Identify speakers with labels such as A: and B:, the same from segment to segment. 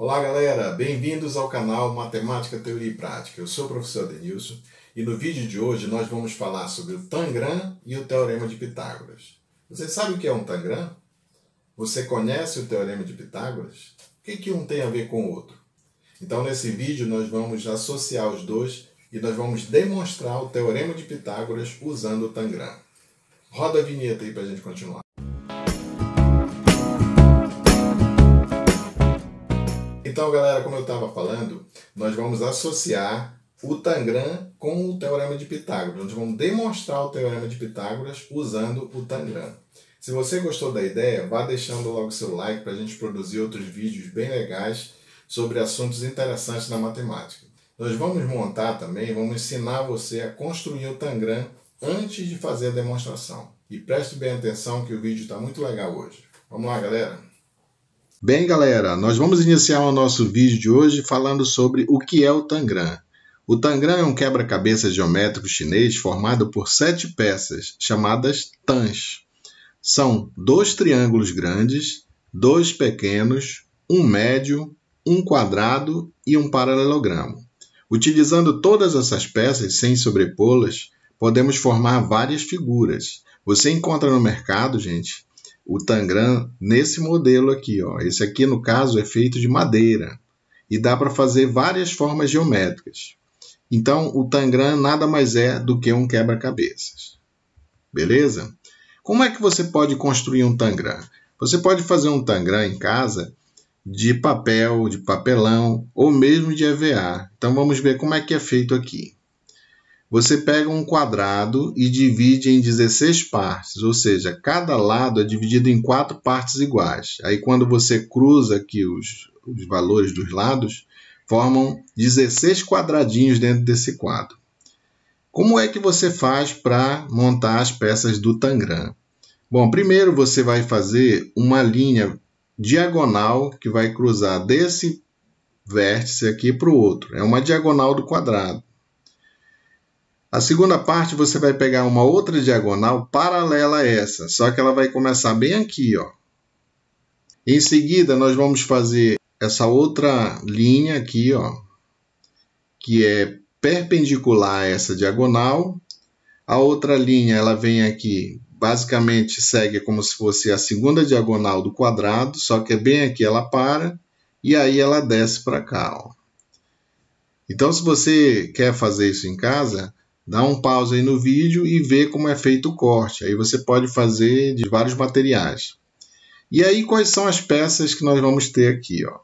A: Olá, galera! Bem-vindos ao canal Matemática, Teoria e Prática. Eu sou o professor Denilson e no vídeo de hoje nós vamos falar sobre o Tangram e o Teorema de Pitágoras. Você sabe o que é um Tangram? Você conhece o Teorema de Pitágoras? O que, que um tem a ver com o outro? Então, nesse vídeo, nós vamos associar os dois e nós vamos demonstrar o Teorema de Pitágoras usando o Tangram. Roda a vinheta aí para a gente continuar. Então, galera, como eu estava falando, nós vamos associar o Tangram com o Teorema de Pitágoras. Nós vamos demonstrar o Teorema de Pitágoras usando o Tangram. Se você gostou da ideia, vá deixando logo seu like para a gente produzir outros vídeos bem legais sobre assuntos interessantes na matemática. Nós vamos montar também, vamos ensinar você a construir o Tangram antes de fazer a demonstração. E preste bem atenção que o vídeo está muito legal hoje. Vamos lá, galera! Bem, galera, nós vamos iniciar o nosso vídeo de hoje falando sobre o que é o Tangram. O Tangram é um quebra-cabeça geométrico chinês formado por sete peças, chamadas tans. São dois triângulos grandes, dois pequenos, um médio, um quadrado e um paralelogramo. Utilizando todas essas peças sem sobrepô-las, podemos formar várias figuras. Você encontra no mercado, gente, o tangram nesse modelo aqui. Ó. Esse aqui, no caso, é feito de madeira e dá para fazer várias formas geométricas. Então, o tangram nada mais é do que um quebra-cabeças. Beleza? Como é que você pode construir um tangram? Você pode fazer um tangram em casa de papel, de papelão ou mesmo de EVA. Então, vamos ver como é que é feito aqui. Você pega um quadrado e divide em 16 partes, ou seja, cada lado é dividido em quatro partes iguais. Aí, quando você cruza aqui os, os valores dos lados, formam 16 quadradinhos dentro desse quadro. Como é que você faz para montar as peças do Tangram? Bom, primeiro você vai fazer uma linha diagonal que vai cruzar desse vértice aqui para o outro. É uma diagonal do quadrado. A segunda parte você vai pegar uma outra diagonal paralela a essa, só que ela vai começar bem aqui, ó. Em seguida, nós vamos fazer essa outra linha aqui, ó, que é perpendicular a essa diagonal. A outra linha, ela vem aqui, basicamente segue como se fosse a segunda diagonal do quadrado, só que é bem aqui ela para e aí ela desce para cá, ó. Então, se você quer fazer isso em casa, dá um pause aí no vídeo e vê como é feito o corte. Aí você pode fazer de vários materiais. E aí quais são as peças que nós vamos ter aqui, ó?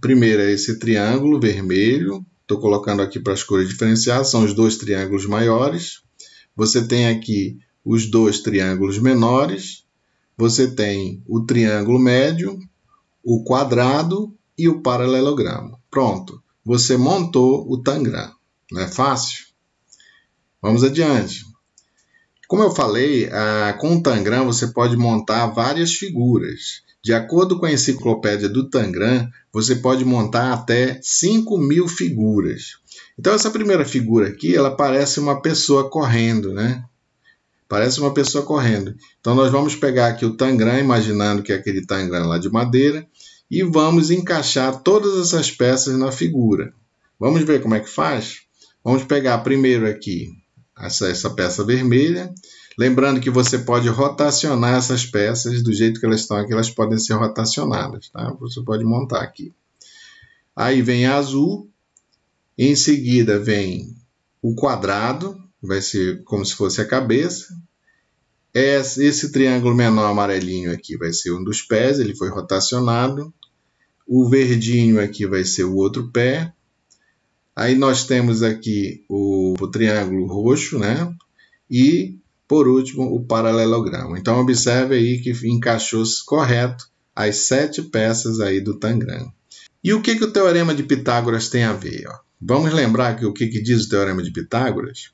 A: Primeiro é esse triângulo vermelho, estou colocando aqui para as cores diferenciar, são os dois triângulos maiores. Você tem aqui os dois triângulos menores, você tem o triângulo médio, o quadrado e o paralelogramo. Pronto, você montou o tangram. Não é fácil? Vamos adiante. Como eu falei, ah, com o Tangram você pode montar várias figuras. De acordo com a enciclopédia do Tangram, você pode montar até 5 mil figuras. Então, essa primeira figura aqui, ela parece uma pessoa correndo, né? Parece uma pessoa correndo. Então, nós vamos pegar aqui o Tangram, imaginando que é aquele Tangram lá de madeira, e vamos encaixar todas essas peças na figura. Vamos ver como é que faz? Vamos pegar primeiro aqui essa, essa peça vermelha. Lembrando que você pode rotacionar essas peças do jeito que elas estão aqui, elas podem ser rotacionadas, tá? Você pode montar aqui. Aí vem azul, em seguida vem o quadrado, vai ser como se fosse a cabeça. Esse triângulo menor amarelinho aqui vai ser um dos pés, ele foi rotacionado. O verdinho aqui vai ser o outro pé. Aí nós temos aqui o, o triângulo roxo, né? E, por último, o paralelogramo. Então, observe aí que encaixou correto as sete peças aí do tangram. E o que, que o Teorema de Pitágoras tem a ver? Ó? Vamos lembrar que o que, que diz o Teorema de Pitágoras?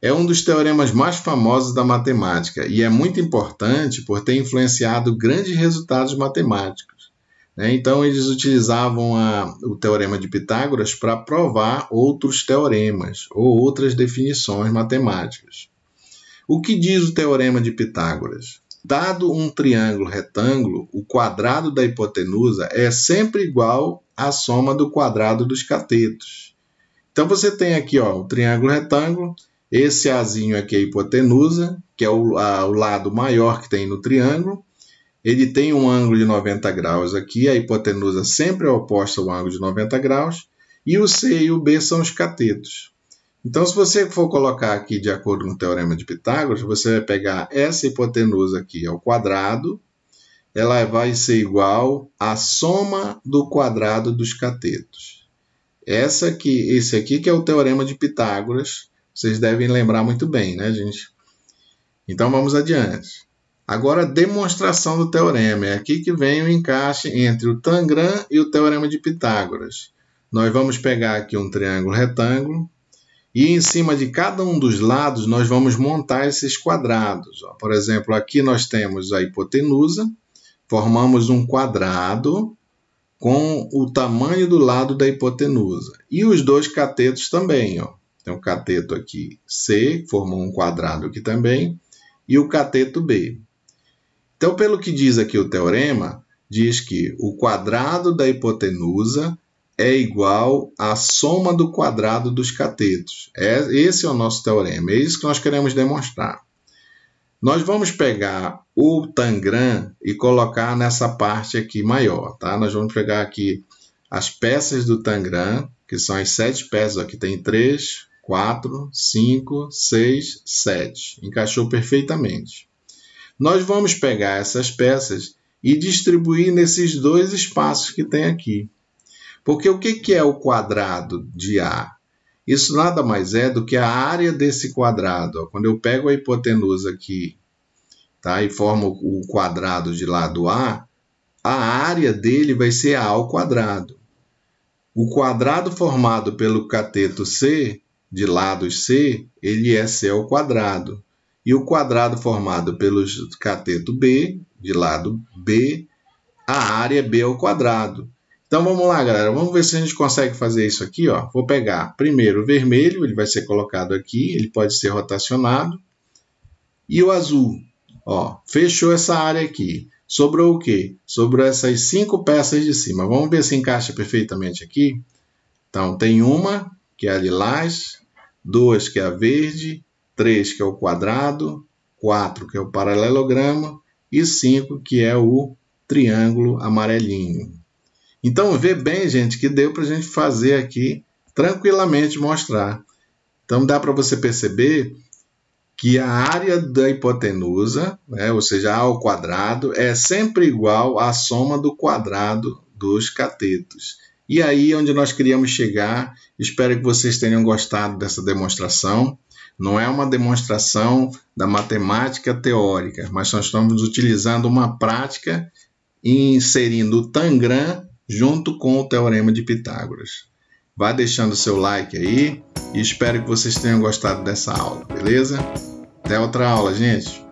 A: É um dos teoremas mais famosos da matemática e é muito importante por ter influenciado grandes resultados matemáticos. Né? Então, eles utilizavam a, o teorema de Pitágoras para provar outros teoremas ou outras definições matemáticas. O que diz o teorema de Pitágoras? Dado um triângulo retângulo, o quadrado da hipotenusa é sempre igual à soma do quadrado dos catetos. Então você tem aqui ó, o triângulo retângulo, esse azinho aqui é a hipotenusa, que é o, a, o lado maior que tem no triângulo, ele tem um ângulo de 90 graus aqui, a hipotenusa sempre é oposta ao ângulo de 90 graus, e o C e o B são os catetos. Então, se você for colocar aqui de acordo com o teorema de Pitágoras, você vai pegar essa hipotenusa aqui ao quadrado, ela vai ser igual à soma do quadrado dos catetos. Essa aqui, esse aqui que é o teorema de Pitágoras, vocês devem lembrar muito bem, né, gente? Então, vamos adiante. Agora, demonstração do teorema. É aqui que vem o encaixe entre o Tangram e o teorema de Pitágoras. Nós vamos pegar aqui um triângulo retângulo e em cima de cada um dos lados nós vamos montar esses quadrados. Por exemplo, aqui nós temos a hipotenusa, formamos um quadrado com o tamanho do lado da hipotenusa. E os dois catetos também. Tem o cateto aqui C, formou um quadrado aqui também, e o cateto B. Então, pelo que diz aqui o teorema, diz que o quadrado da hipotenusa é igual à soma do quadrado dos catetos. É, esse é o nosso teorema, é isso que nós queremos demonstrar. Nós vamos pegar o tangram e colocar nessa parte aqui maior, tá? Nós vamos pegar aqui as peças do tangram, que são as sete peças, aqui tem três, quatro, cinco, seis, sete. Encaixou perfeitamente nós vamos pegar essas peças e distribuir nesses dois espaços que tem aqui. Porque o que é o quadrado de A? Isso nada mais é do que a área desse quadrado. Quando eu pego a hipotenusa aqui tá, e formo o quadrado de lado A, a área dele vai ser A ao quadrado. O quadrado formado pelo cateto C, de lados C, ele é C ao quadrado e o quadrado formado pelos cateto B, de lado B, a área B ao quadrado. Então vamos lá, galera. Vamos ver se a gente consegue fazer isso aqui. Ó. Vou pegar primeiro o vermelho, ele vai ser colocado aqui, ele pode ser rotacionado. E o azul, ó, fechou essa área aqui. Sobrou o quê? Sobrou essas cinco peças de cima. Vamos ver se encaixa perfeitamente aqui. Então tem uma, que é a lilás, duas, que é a verde, 3, que é o quadrado, 4, que é o paralelograma e 5, que é o triângulo amarelinho. Então, vê bem, gente, que deu para a gente fazer aqui tranquilamente mostrar. Então, dá para você perceber que a área da hipotenusa, né, ou seja, A ao quadrado, é sempre igual à soma do quadrado dos catetos. E aí é onde nós queríamos chegar. Espero que vocês tenham gostado dessa demonstração. Não é uma demonstração da matemática teórica, mas nós estamos utilizando uma prática inserindo o Tangram junto com o Teorema de Pitágoras. Vá deixando seu like aí e espero que vocês tenham gostado dessa aula, beleza? Até outra aula, gente!